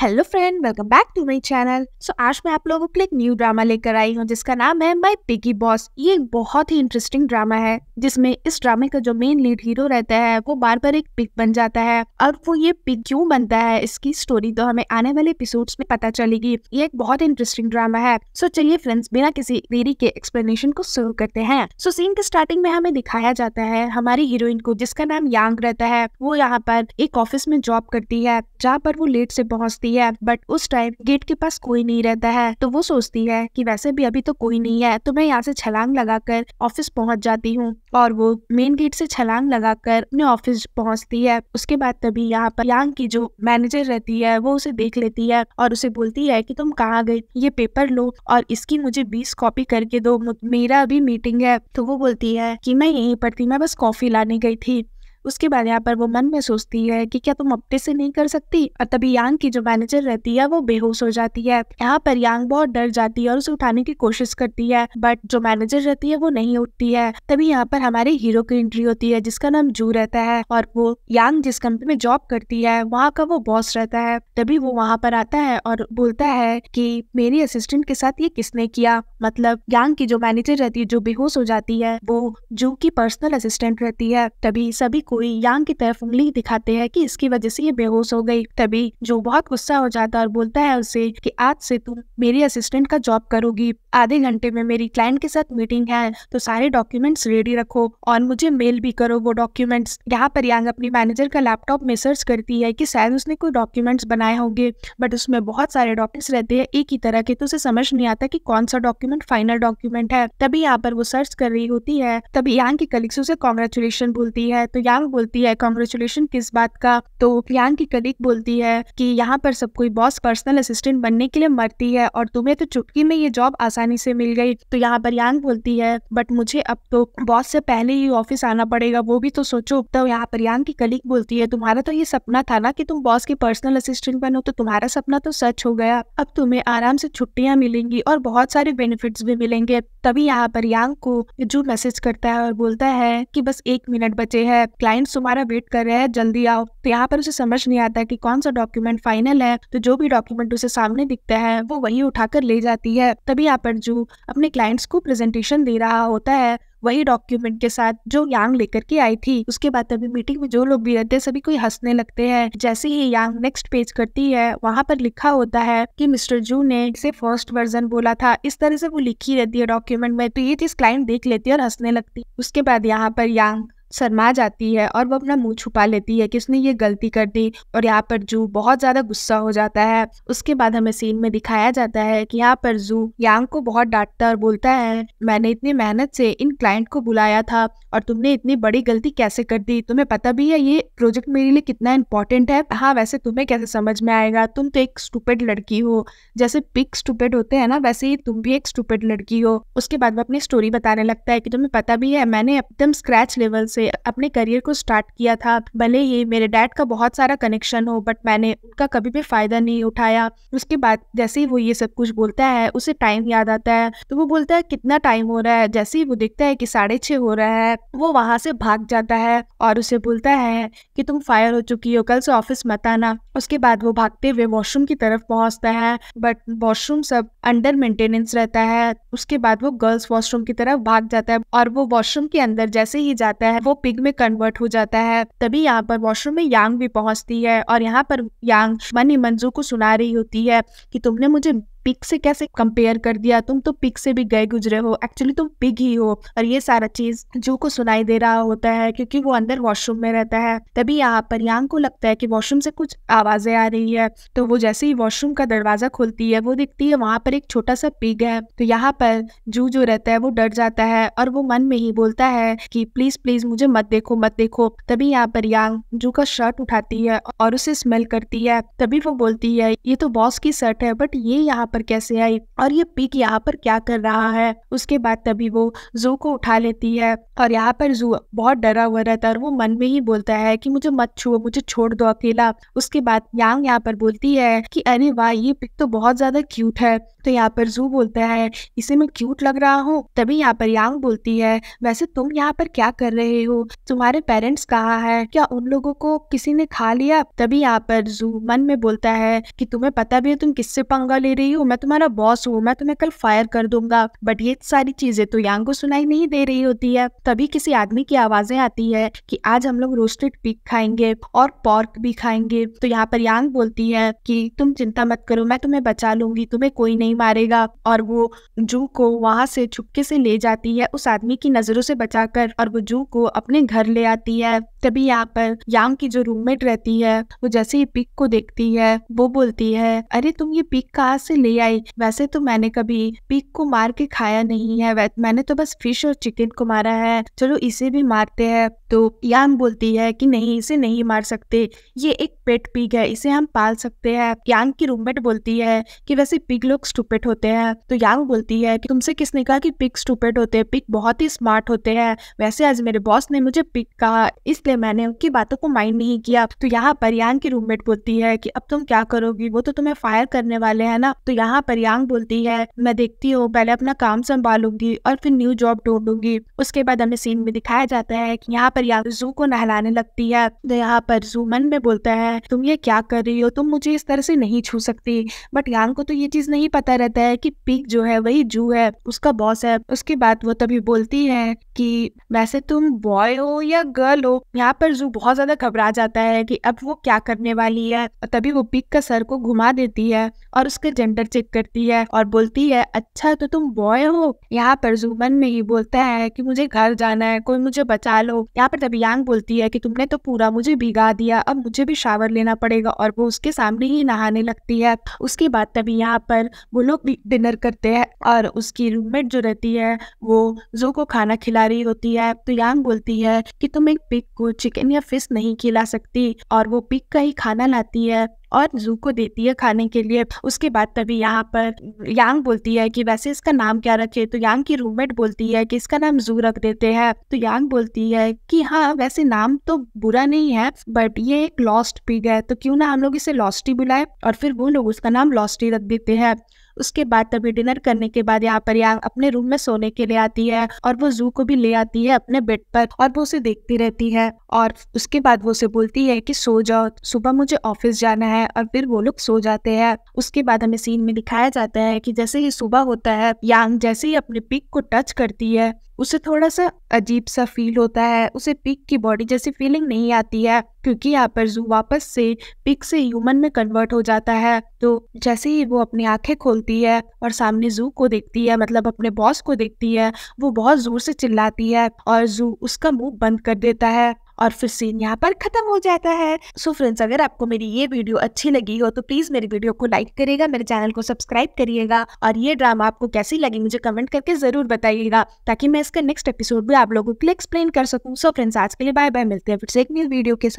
hello friend welcome back to my channel so आज मैं आप लोगों के लिए एक न्यू ड्रामा लेकर आई हूँ जिसका नाम है माय पिगी बॉस ये एक बहुत ही इंटरेस्टिंग ड्रामा है जिसमें इस ड्रामे का जो मेन लीड हीरो रहता है वो बार बार एक पिग बन जाता है और वो ये पिग क्यों बनता है इसकी स्टोरी तो हमें आने वाले एपिसोड में पता चलेगी ये एक बहुत इंटरेस्टिंग ड्रामा है सो so, चलिए फ्रेंड्स बिना किसी देरी के एक्सप्लेनेशन को शुरू करते हैं सो so, सीन के स्टार्टिंग में हमें दिखाया जाता है हमारी हीरोइन को जिसका नाम यांग रहता है वो यहाँ पर एक ऑफिस में जॉब करती है जहाँ पर वो लेट से पहुँचती जाती है बट उस टाइम गेट के पास कोई नहीं रहता है तो वो सोचती है कि वैसे भी अभी तो कोई नहीं है तो मैं यहाँ से छलांग लगाकर ऑफिस पहुंच जाती हूँ और वो मेन गेट से छलांग लगाकर अपने ऑफिस पहुंचती है उसके बाद तभी यहाँ पर यांग की जो मैनेजर रहती है वो उसे देख लेती है और उसे बोलती है कि तुम कहाँ गई ये पेपर लो और इसकी मुझे बीस कॉपी करके दो मेरा अभी मीटिंग है तो वो बोलती है कि मैं यहीं पर थी मैं बस कॉफी लाने गई थी उसके बाद यहाँ पर वो मन में सोचती है कि क्या तुम अपने से नहीं कर सकती और तभी यांग की जो मैनेजर रहती है वो बेहोश हो जाती है यहाँ पर यांग बहुत डर जाती है और उसे उठाने की कोशिश करती है बट जो मैनेजर रहती है वो नहीं उठती है तभी यहाँ पर हमारे हीरो की एंट्री होती है जिसका नाम जू रहता है और वो यांग जिस कंपनी में जॉब करती है वहाँ का वो बॉस रहता है तभी वो वहाँ पर आता है और बोलता है की मेरी असिस्टेंट के साथ ये किसने किया मतलब यांग की जो मैनेजर रहती है जो बेहोश हो जाती है वो जू की पर्सनल असिस्टेंट रहती है तभी सभी कोई यांग की तरफ उंगली दिखाते हैं कि इसकी वजह से ये बेहोश हो गई तभी जो बहुत गुस्सा हो जाता है और बोलता है उसे कि आज से तुम मेरी असिस्टेंट का जॉब करोगी आधे घंटे में मेरी क्लाइंट के साथ मीटिंग है तो सारे डॉक्यूमेंट्स रेडी रखो और मुझे मेल भी करो वो डॉक्यूमेंट्स यहाँ पर यांग अपनी मैनेजर का लैपटॉप में सर्च करती है कि शायद उसने कोई डॉक्यूमेंट्स बनाए होंगे बट उसमें बहुत सारे डॉक्यूमेंट्स रहते हैं एक ही तरह के तो उसे समझ नहीं आता कि कौन सा डॉक्यूमेंट फाइनल डॉक्यूमेंट है तभी यहाँ पर वो सर्च कर रही होती है तभी यांग की कलीग्स उसे कॉन्ग्रेचुलेशन बोलती है तो यहाँ प्रियांक बोलती है कॉन्ग्रेचुलेशन किस बात का तो प्रियांक की कलीग बोलती है कि यहाँ पर सब कोई बॉस पर्सनल असिस्टेंट बनने के लिए मरती है और तुम्हें तो चुटकी में ये जॉब आसानी से मिल गई तो यहाँ यांग बोलती है बट मुझे अब तो बॉस से पहले ही ऑफिस आना पड़ेगा वो भी तो सोचो तो यहाँ यांग की कलीग बोलती है तुम्हारा तो ये सपना था ना कि तुम बॉस की पर्सनल असिस्टेंट बनो तो तुम्हारा सपना तो सच हो गया अब तुम्हें आराम से छुट्टियां मिलेंगी और बहुत सारे बेनिफिट भी मिलेंगे तभी यहाँ यांग को जो मैसेज करता है और बोलता है की बस एक मिनट बचे है क्लाइंट्स तुम्हारा वेट कर रहे हैं जल्दी आओ तो यहाँ पर उसे समझ नहीं आता कि कौन सा डॉक्यूमेंट फाइनल है तो जो भी डॉक्यूमेंट उसे सामने दिखता है वो वही उठाकर ले जाती है तभी यहाँ पर जू अपने क्लाइंट्स को प्रेजेंटेशन दे रहा होता है वही डॉक्यूमेंट के साथ जो यांग लेकर के आई थी उसके बाद तभी मीटिंग में जो लोग भी रहते हैं सभी कोई हंसने लगते हैं जैसे ही यांग नेक्स्ट पेज करती है वहां पर लिखा होता है कि मिस्टर जू ने इसे फर्स्ट वर्जन बोला था इस तरह से वो लिखी रहती है डॉक्यूमेंट में तो ये चीज क्लाइंट देख लेती है और हंसने लगती उसके बाद यहाँ पर यांग शर्मा जाती है और वो अपना मुंह छुपा लेती है कि उसने ये गलती कर दी और यहाँ पर जू बहुत ज़्यादा गुस्सा हो जाता है उसके बाद हमें सीन में दिखाया जाता है कि यहाँ पर जू यांग को बहुत डांटता और बोलता है मैंने इतनी मेहनत से इन क्लाइंट को बुलाया था और तुमने इतनी बड़ी गलती कैसे कर दी तुम्हें पता भी है ये प्रोजेक्ट मेरे लिए कितना इंपॉर्टेंट है हाँ वैसे तुम्हें कैसे समझ में आएगा तुम तो एक स्टूपेड लड़की हो जैसे पिक स्टूपेड होते हैं ना वैसे ही तुम भी एक स्टूपेड लड़की हो उसके बाद वो अपनी स्टोरी बताने लगता है कि तुम्हें पता भी है मैंने एकदम स्क्रैच लेवल से से अपने करियर को स्टार्ट किया था भले ही मेरे डैड का बहुत सारा कनेक्शन हो बट मैंने उनका कभी भी फायदा नहीं उठाया उसके बाद जैसे ही वो ये सब कुछ बोलता है उसे टाइम याद आता है तो वो बोलता है कितना टाइम हो रहा है जैसे ही वो देखता है कि साढ़े छः हो रहा है वो वहां से भाग जाता है और उसे बोलता है कि तुम फायर हो चुकी हो कल से ऑफिस मत आना उसके बाद वो भागते हुए वॉशरूम की तरफ पहुँचता है बट वॉशरूम सब अंडर मेंटेनेंस रहता है उसके बाद वो गर्ल्स वॉशरूम की तरफ भाग जाता है और वो वॉशरूम के अंदर जैसे ही जाता है वो पिग में कन्वर्ट हो जाता है तभी यहाँ पर वॉशरूम में यांग भी पहुंचती है और यहाँ पर यांग मनी मंजू को सुना रही होती है कि तुमने मुझे पिक से कैसे कंपेयर कर दिया तुम तो पिक से भी गए गुजरे हो एक्चुअली तुम पिग ही हो और ये सारा चीज जू को सुनाई दे रहा होता है क्योंकि वो अंदर वॉशरूम में रहता है तभी यहाँ पर यांग को लगता है कि वॉशरूम से कुछ आवाजें आ रही है तो वो जैसे ही वॉशरूम का दरवाजा खोलती है वो देखती है वहां पर एक छोटा सा पिग है तो यहाँ पर जू जो रहता है वो डर जाता है और वो मन में ही बोलता है कि प्लीज प्लीज मुझे मत देखो मत देखो तभी यहाँ पर यांग जू का शर्ट उठाती है और उसे स्मेल करती है तभी वो बोलती है ये तो बॉस की शर्ट है बट ये यहाँ पर पर कैसे आई और ये पिक यहाँ पर क्या कर रहा है उसके बाद तभी वो जू को उठा लेती है और यहाँ पर जू बहुत डरा हुआ रहता है और वो मन में ही बोलता है कि मुझे मत छुओ मुझे छोड़ दो अकेला उसके बाद यांग यहाँ पर बोलती है कि अरे वाह ये पिक तो बहुत ज्यादा क्यूट है तो यहाँ पर जू बोलता है इसे मैं क्यूट लग रहा हूँ तभी यहाँ पर यांग बोलती है वैसे तुम यहाँ पर क्या कर रहे हो तुम्हारे पेरेंट्स कहा है क्या उन लोगों को किसी ने खा लिया तभी यहाँ पर जू मन में बोलता है कि तुम्हें पता भी है तुम किससे पंगा ले रही हो हूँ मैं तुम्हारा बॉस हूँ मैं तुम्हें कल फायर कर दूंगा बट ये सारी चीजें तो यांग को सुनाई नहीं दे रही होती है तभी किसी आदमी की आवाजें आती है कि आज हम लोग रोस्टेड पिक खाएंगे और पॉर्क भी खाएंगे तो यहाँ पर यांग बोलती है कि तुम चिंता मत करो मैं तुम्हें बचा लूंगी तुम्हें कोई नहीं मारेगा और वो जू को वहां से छुपके से ले जाती है उस आदमी की नजरों से बचाकर और वो जू को अपने घर ले आती है तभी यहाँ पर यांग की जो रूममेट रहती है वो जैसे ही पिक को देखती है वो बोलती है अरे तुम ये पिक कहाँ से ले ले आई वैसे तो मैंने कभी पिक को मार के खाया नहीं है मैंने तो बस फिश और चिकन को मारा है चलो इसे भी मारते हैं तो यांग बोलती है कि नहीं इसे नहीं मार सकते ये एक पेट पिग है इसे हम पाल सकते हैं यांग की रूममेट बोलती है कि वैसे पिग लोग स्टूपेट होते हैं तो यांग बोलती है कि तुमसे किसने कहा कि पिग स्टूपेट होते हैं पिग बहुत ही स्मार्ट होते हैं वैसे आज मेरे बॉस ने मुझे पिग कहा इसलिए मैंने उनकी बातों को माइंड नहीं किया तो यहाँ पर यांग की रूममेट बोलती है कि अब तुम क्या करोगी वो तो तुम्हें फायर करने वाले है ना तो यहाँ पर यांग बोलती है मैं देखती हूँ पहले अपना काम संभालूंगी और फिर न्यू जॉब ढूंढूंगी उसके बाद हमें सीन में दिखाया जाता है कि यहाँ पर यांग जू को नहलाने लगती है तो यहाँ पर जू मन में बोलता है तुम ये क्या कर रही हो तुम मुझे इस तरह से नहीं छू सकती बट यांग को तो ये चीज नहीं पता रहता है की पिक जो है वही जू है उसका बॉस है उसके बाद वो तभी बोलती है कि वैसे तुम बॉय हो या गर्ल हो यहाँ पर जू बहुत ज्यादा घबरा जाता है कि अब वो क्या करने वाली है तभी वो पिक का सर को घुमा देती है और उसके जेंडर चेक करती है और बोलती है अच्छा तो तुम बॉय हो यहाँ पर जुमन में ही बोलता है कि मुझे घर जाना है कोई मुझे बचा लो यहाँ पर दबियांग बोलती है कि तुमने तो पूरा मुझे भिगा दिया अब मुझे भी शावर लेना पड़ेगा और वो उसके सामने ही नहाने लगती है उसके बाद तभी यहाँ पर वो लोग डिनर करते हैं और उसकी रूममेट जो रहती है वो जो को खाना खिला रही होती है तो यांग बोलती है कि तुम एक पिक को चिकन या फिश नहीं खिला सकती और वो पिक का ही खाना लाती है और जू को देती है खाने के लिए उसके बाद तभी यहाँ पर यांग बोलती है कि वैसे इसका नाम क्या रखे तो यांग की रूममेट बोलती है कि इसका नाम जू रख देते हैं तो यांग बोलती है कि हाँ वैसे नाम तो बुरा नहीं है बट ये एक लॉस्ट पिग है तो क्यों ना हम लोग इसे लॉस्टी बुलाए और फिर वो लोग उसका नाम लॉस्टी रख देते हैं उसके बाद तभी डिनर करने के बाद यहाँ पर यांग अपने रूम में सोने के लिए आती है और वो जू को भी ले आती है अपने बेड पर और वो उसे देखती रहती है और उसके बाद वो उसे बोलती है कि सो जाओ सुबह मुझे ऑफिस जाना है और फिर वो लोग सो जाते हैं उसके बाद हमें सीन में दिखाया जाता है कि जैसे ही सुबह होता है यांग जैसे ही अपने पिक को टच करती है उसे थोड़ा सा अजीब सा फील होता है उसे पिक की बॉडी जैसी फीलिंग नहीं आती है क्योंकि यहाँ पर जू वापस से पिक से ह्यूमन में कन्वर्ट हो जाता है तो जैसे ही वो अपनी आंखें खोलती देखती है और सामने जू को देखती है मतलब अपने बॉस को देखती है वो बहुत जोर से चिल्लाती है और जू उसका मुंह बंद कर देता है और फिर सीन यहाँ पर खत्म हो जाता है सो so फ्रेंड्स अगर आपको मेरी ये वीडियो अच्छी लगी हो तो प्लीज मेरी वीडियो को लाइक करेगा मेरे चैनल को सब्सक्राइब करिएगा और ये ड्रामा आपको कैसी लगी मुझे कमेंट करके जरूर बताइएगा ताकि मैं इसका नेक्स्ट एपिसोड भी आप लोगों के लिए एक्सप्लेन कर सकूँ सो फ्रेंड्स आज के लिए बाय बाय मिलते हैं फिर से एक न्यू वीडियो के साथ